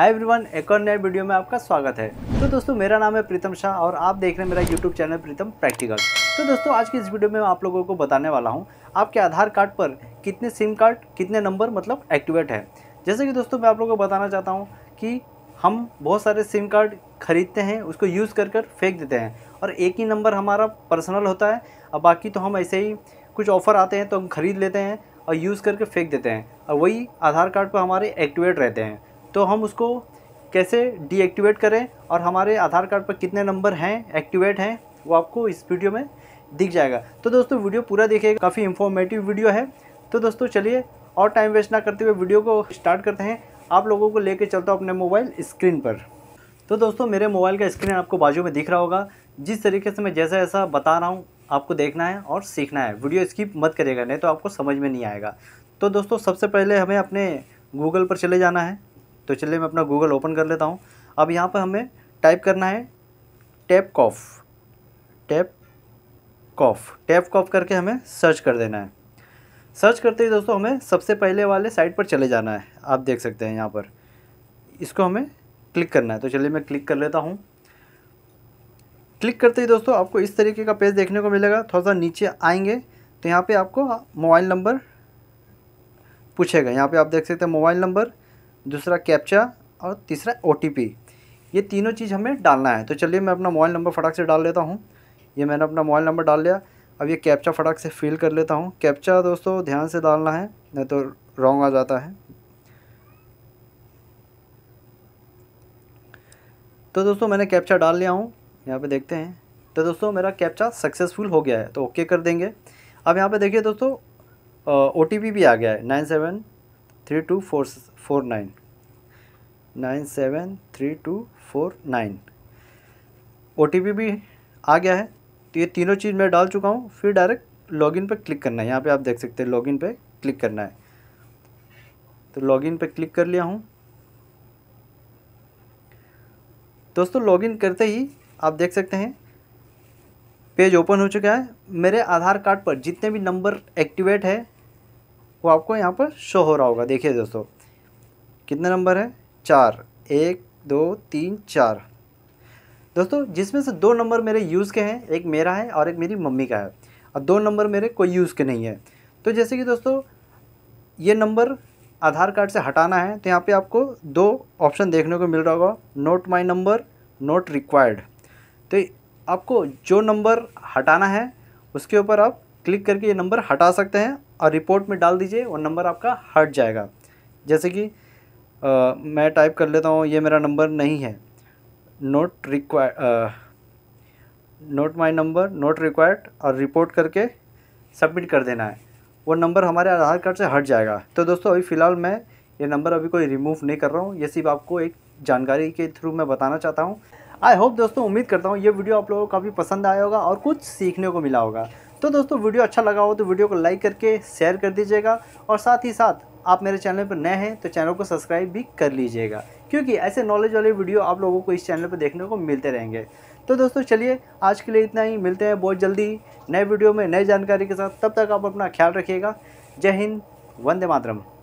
hi everyone एक और नए वीडियो में आपका स्वागत है तो दोस्तों मेरा नाम है प्रीतम शाह और आप देख रहे हैं मेरा यूट्यूब चैनल प्रीतम प्रैक्टिकल तो दोस्तों आज की इस वीडियो में मैं आप लोगों को बताने वाला हूँ आपके आधार कार्ड पर कितने सिम कार्ड कितने नंबर मतलब एक्टिवेट है जैसे कि दोस्तों मैं आप लोगों को बताना चाहता हूँ कि हम बहुत सारे सिम कार्ड खरीदते हैं उसको यूज़ कर कर फेंक देते हैं और एक ही नंबर हमारा पर्सनल होता है और बाकी तो हम ऐसे ही कुछ ऑफ़र आते हैं तो हम ख़रीद लेते हैं और यूज़ करके फेंक देते हैं और वही आधार कार्ड पर हमारे एक्टिवेट रहते हैं तो हम उसको कैसे डीएक्टिवेट करें और हमारे आधार कार्ड पर कितने नंबर हैं एक्टिवेट हैं वो आपको इस वीडियो में दिख जाएगा तो दोस्तों वीडियो पूरा देखिएगा काफ़ी इन्फॉर्मेटिव वीडियो है तो दोस्तों चलिए और टाइम वेस्ट ना करते हुए वीडियो को स्टार्ट करते हैं आप लोगों को ले चलता हूँ अपने मोबाइल स्क्रीन पर तो दोस्तों मेरे मोबाइल का स्क्रीन आपको बाजू में दिख रहा होगा जिस तरीके से मैं जैसा ऐसा बता रहा हूँ आपको देखना है और सीखना है वीडियो स्किप मत करेगा नहीं तो आपको समझ में नहीं आएगा तो दोस्तों सबसे पहले हमें अपने गूगल पर चले जाना है तो चलिए मैं अपना गूगल ओपन कर लेता हूँ अब यहाँ पर हमें टाइप करना है टैप कॉफ टैप कॉफ टैप कॉफ करके हमें सर्च कर देना है सर्च करते ही दोस्तों हमें सबसे पहले वाले साइट पर चले जाना है आप देख सकते हैं यहाँ पर इसको हमें क्लिक करना है तो चलिए मैं क्लिक कर लेता हूँ क्लिक करते ही दोस्तों आपको इस तरीके का पेज देखने को मिलेगा थोड़ा सा नीचे आएंगे तो यहाँ पे आपको मोबाइल नंबर पूछेगा यहाँ पे आप देख सकते हैं मोबाइल नंबर दूसरा कैप्चा और तीसरा ओ ये तीनों चीज़ हमें डालना है तो चलिए मैं अपना मोबाइल नंबर फटाक से डाल लेता हूँ ये मैंने अपना मोबाइल नंबर डाल लिया अब ये कैप्चा फटाक से फिल कर लेता हूँ कैप्चा दोस्तों ध्यान से डालना है नहीं तो रॉन्ग आ जाता है तो दोस्तों मैंने कैप्चा डाल लिया हूँ यहाँ पे देखते हैं तो दोस्तों मेरा कैप्चा सक्सेसफुल हो गया है तो ओके कर देंगे अब यहाँ पे देखिए दोस्तों ओ भी आ गया है nine seven three two four four nine nine seven three two four nine O T P भी आ गया है तो ये तीनों चीज़ मैं डाल चुका हूँ फिर डायरेक्ट लॉगिन पर क्लिक करना है यहाँ पे आप देख सकते हैं लॉगिन पे क्लिक करना है तो लॉगिन पे क्लिक कर लिया हूँ दोस्तों लॉगिन करते ही आप देख सकते हैं पेज ओपन हो चुका है मेरे आधार कार्ड पर जितने भी नंबर एक्टिवेट है वो आपको यहाँ पर शो हो रहा होगा देखिए दोस्तों कितना नंबर है चार एक दो तीन चार दोस्तों जिसमें से दो नंबर मेरे यूज़ के हैं एक मेरा है और एक मेरी मम्मी का है और दो नंबर मेरे कोई यूज़ के नहीं है तो जैसे कि दोस्तों ये नंबर आधार कार्ड से हटाना है तो यहाँ पे आपको दो ऑप्शन देखने को मिल रहा होगा not my number not required तो आपको जो नंबर हटाना है उसके ऊपर आप क्लिक करके ये नंबर हटा सकते हैं और रिपोर्ट में डाल दीजिए और नंबर आपका हट जाएगा जैसे कि आ, मैं टाइप कर लेता हूँ ये मेरा नंबर नहीं है not require not my number not required और रिपोर्ट करके सबमिट कर देना है वो नंबर हमारे आधार कार्ड से हट जाएगा तो दोस्तों अभी फ़िलहाल मैं ये नंबर अभी कोई रिमूव नहीं कर रहा हूँ ये सिर्फ आपको एक जानकारी के थ्रू मैं बताना चाहता हूँ आई होप दोस्तों उम्मीद करता हूँ ये वीडियो आप लोगों को काफ़ी पसंद आया होगा और कुछ सीखने को मिला होगा तो दोस्तों वीडियो अच्छा लगा हो तो वीडियो को लाइक करके शेयर कर दीजिएगा और साथ ही साथ आप मेरे चैनल पर नए हैं तो चैनल को सब्सक्राइब भी कर लीजिएगा क्योंकि ऐसे नॉलेज वाले वीडियो आप लोगों को इस चैनल पर देखने को मिलते रहेंगे तो दोस्तों चलिए आज के लिए इतना ही मिलते हैं बहुत जल्दी नए वीडियो में नए जानकारी के साथ तब तक आप अपना ख्याल रखिएगा जय हिंद वंदे मातरम